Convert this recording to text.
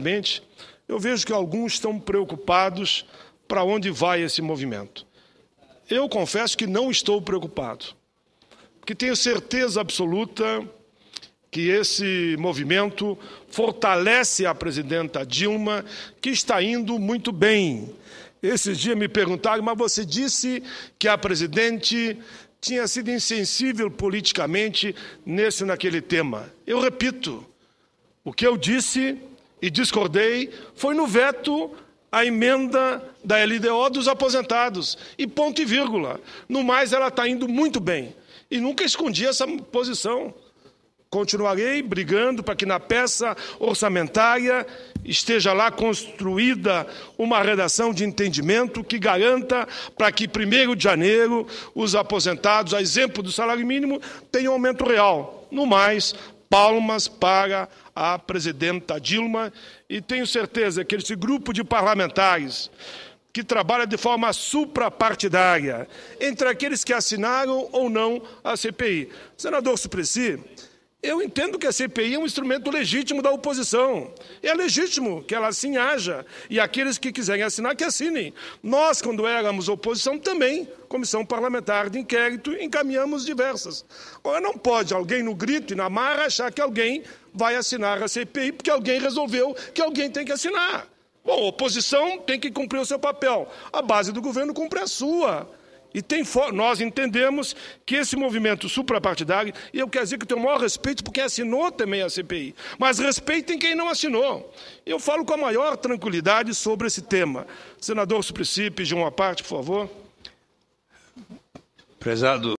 Basicamente, eu vejo que alguns estão preocupados para onde vai esse movimento. Eu confesso que não estou preocupado, porque tenho certeza absoluta que esse movimento fortalece a presidenta Dilma, que está indo muito bem. Esses dias me perguntaram, mas você disse que a presidente tinha sido insensível politicamente nesse naquele tema. Eu repito, o que eu disse e discordei foi no veto à emenda da LDO dos aposentados. E ponto e vírgula. No mais, ela está indo muito bem. E nunca escondi essa posição. Continuarei brigando para que na peça orçamentária esteja lá construída uma redação de entendimento que garanta para que, 1 de janeiro, os aposentados, a exemplo do salário mínimo, tenham aumento real. No mais, palmas para a presidenta Dilma e tenho certeza que esse grupo de parlamentares que trabalha de forma suprapartidária, entre aqueles que assinaram ou não a CPI. Senador Suplicy, eu entendo que a CPI é um instrumento legítimo da oposição. É legítimo que ela assim haja. E aqueles que quiserem assinar, que assinem. Nós, quando éramos oposição, também, comissão parlamentar de inquérito, encaminhamos diversas. Agora, não pode alguém no grito e na marra achar que alguém vai assinar a CPI porque alguém resolveu que alguém tem que assinar. Bom, a oposição tem que cumprir o seu papel. A base do governo cumpre a sua. E tem nós entendemos que esse movimento suprapartidário, e eu quero dizer que eu tenho o maior respeito porque assinou também a CPI, mas respeitem quem não assinou. Eu falo com a maior tranquilidade sobre esse tema. Senador Suplicy, de uma parte, por favor. Prezado